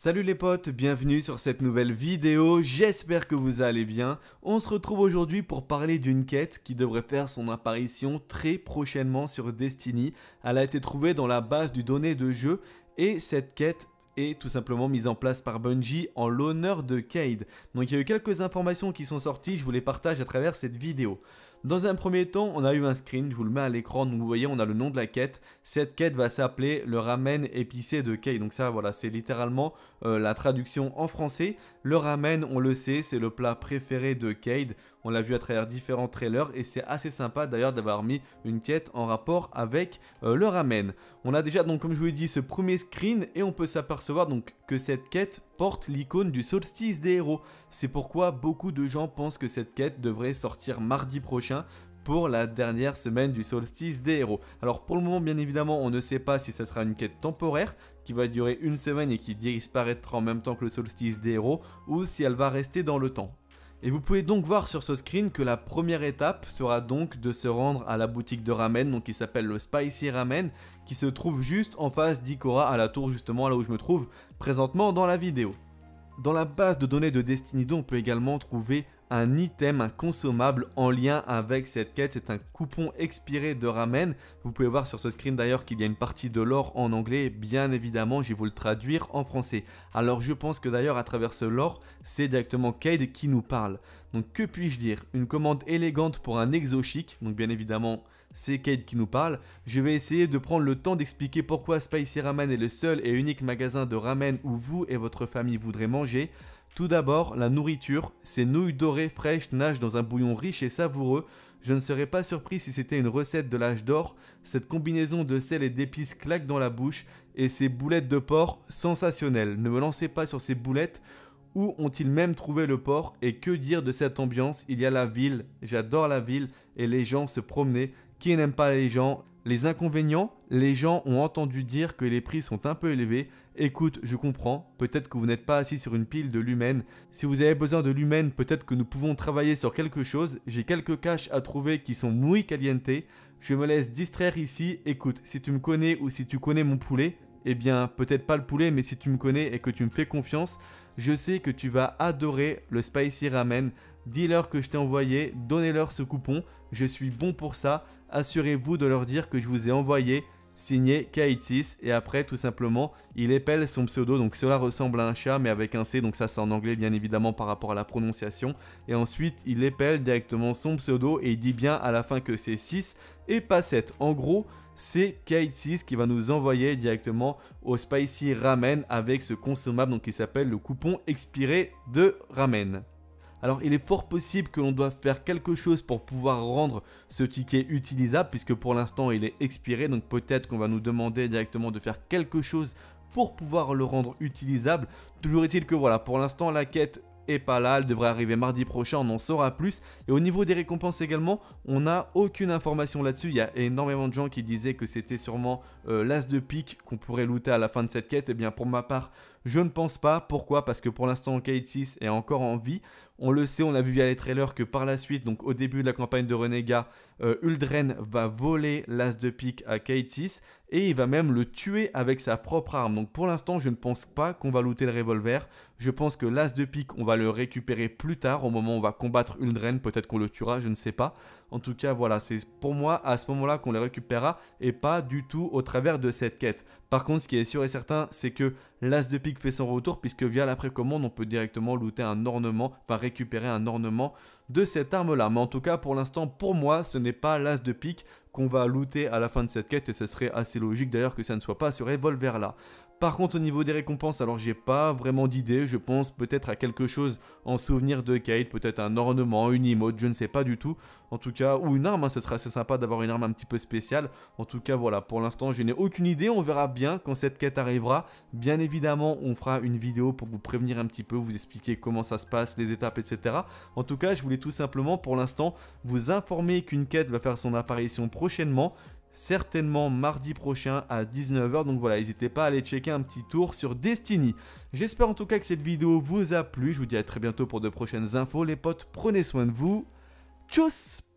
Salut les potes, bienvenue sur cette nouvelle vidéo, j'espère que vous allez bien. On se retrouve aujourd'hui pour parler d'une quête qui devrait faire son apparition très prochainement sur Destiny. Elle a été trouvée dans la base du donné de jeu et cette quête et tout simplement mise en place par Bungie en l'honneur de Cade. Donc il y a eu quelques informations qui sont sorties, je vous les partage à travers cette vidéo. Dans un premier temps, on a eu un screen, je vous le mets à l'écran, donc vous voyez, on a le nom de la quête. Cette quête va s'appeler le ramen épicé de Kay. Donc ça, voilà, c'est littéralement euh, la traduction en français. Le ramen, on le sait, c'est le plat préféré de Cade. On l'a vu à travers différents trailers et c'est assez sympa d'ailleurs d'avoir mis une quête en rapport avec euh, le ramen. On a déjà donc comme je vous l'ai dit ce premier screen et on peut s'apercevoir donc que cette quête porte l'icône du solstice des héros. C'est pourquoi beaucoup de gens pensent que cette quête devrait sortir mardi prochain pour la dernière semaine du solstice des héros. Alors pour le moment bien évidemment on ne sait pas si ça sera une quête temporaire qui va durer une semaine et qui disparaîtra en même temps que le solstice des héros ou si elle va rester dans le temps. Et vous pouvez donc voir sur ce screen que la première étape sera donc de se rendre à la boutique de ramen, donc qui s'appelle le Spicy Ramen, qui se trouve juste en face d'Ikora à la tour justement là où je me trouve présentement dans la vidéo. Dans la base de données de Destiny 2, on peut également trouver un item, un consommable en lien avec cette quête. C'est un coupon expiré de ramen. Vous pouvez voir sur ce screen d'ailleurs qu'il y a une partie de l'or en anglais. Bien évidemment, je vais vous le traduire en français. Alors je pense que d'ailleurs à travers ce lore, c'est directement Cade qui nous parle. Donc que puis-je dire Une commande élégante pour un exo chic. Donc bien évidemment, c'est Cade qui nous parle. Je vais essayer de prendre le temps d'expliquer pourquoi Spicy Ramen est le seul et unique magasin de ramen où vous et votre famille voudrez manger. Tout d'abord, la nourriture. Ces nouilles dorées fraîches nagent dans un bouillon riche et savoureux. Je ne serais pas surpris si c'était une recette de l'âge d'or. Cette combinaison de sel et d'épices claque dans la bouche. Et ces boulettes de porc, sensationnelles. Ne me lancez pas sur ces boulettes. Où ont-ils même trouvé le porc Et que dire de cette ambiance Il y a la ville, j'adore la ville, et les gens se promenaient. Qui n'aime pas les gens les inconvénients, les gens ont entendu dire que les prix sont un peu élevés. Écoute, je comprends, peut-être que vous n'êtes pas assis sur une pile de lumens. Si vous avez besoin de lumens, peut-être que nous pouvons travailler sur quelque chose. J'ai quelques caches à trouver qui sont muy caliente. Je me laisse distraire ici. Écoute, si tu me connais ou si tu connais mon poulet, eh bien, peut-être pas le poulet, mais si tu me connais et que tu me fais confiance, je sais que tu vas adorer le spicy ramen dis-leur que je t'ai envoyé, donnez-leur ce coupon, je suis bon pour ça, assurez-vous de leur dire que je vous ai envoyé, signé K86 et après tout simplement il épelle son pseudo donc cela ressemble à un chat mais avec un C donc ça c'est en anglais bien évidemment par rapport à la prononciation et ensuite il épelle directement son pseudo et il dit bien à la fin que c'est 6 et pas 7 en gros c'est k 6 qui va nous envoyer directement au Spicy Ramen avec ce consommable donc qui s'appelle le coupon expiré de Ramen alors il est fort possible que l'on doive faire quelque chose pour pouvoir rendre ce ticket utilisable puisque pour l'instant il est expiré donc peut-être qu'on va nous demander directement de faire quelque chose pour pouvoir le rendre utilisable. Toujours est-il que voilà pour l'instant la quête est pas là, elle devrait arriver mardi prochain, on en saura plus. Et au niveau des récompenses également, on n'a aucune information là-dessus. Il y a énormément de gens qui disaient que c'était sûrement euh, l'as de pique qu'on pourrait looter à la fin de cette quête. Et eh bien pour ma part, je ne pense pas. Pourquoi Parce que pour l'instant, Kate 6 est encore en vie. On le sait, on a vu via les trailers que par la suite, donc au début de la campagne de Renega, euh, Uldren va voler l'as de pique à Kate 6 et il va même le tuer avec sa propre arme. Donc pour l'instant, je ne pense pas qu'on va looter le revolver. Je pense que l'as de pique, on va le récupérer plus tard au moment où on va combattre Uldren. Peut-être qu'on le tuera, je ne sais pas. En tout cas, voilà, c'est pour moi à ce moment-là qu'on les récupérera et pas du tout au travers de cette quête. Par contre, ce qui est sûr et certain, c'est que l'as de pique fait son retour puisque via l'après-commande on peut directement looter un ornement, enfin récupérer un ornement de cette arme là. Mais en tout cas pour l'instant pour moi ce n'est pas l'as de pique qu'on va looter à la fin de cette quête et ce serait assez logique d'ailleurs que ça ne soit pas ce revolver là. Par contre, au niveau des récompenses, alors j'ai pas vraiment d'idée. Je pense peut-être à quelque chose en souvenir de Kate, peut-être un ornement, une emote, je ne sais pas du tout. En tout cas, ou une arme, hein, ce ça serait assez sympa d'avoir une arme un petit peu spéciale. En tout cas, voilà, pour l'instant, je n'ai aucune idée. On verra bien quand cette quête arrivera. Bien évidemment, on fera une vidéo pour vous prévenir un petit peu, vous expliquer comment ça se passe, les étapes, etc. En tout cas, je voulais tout simplement, pour l'instant, vous informer qu'une quête va faire son apparition prochainement certainement mardi prochain à 19h. Donc voilà, n'hésitez pas à aller checker un petit tour sur Destiny. J'espère en tout cas que cette vidéo vous a plu. Je vous dis à très bientôt pour de prochaines infos. Les potes, prenez soin de vous. Tchuss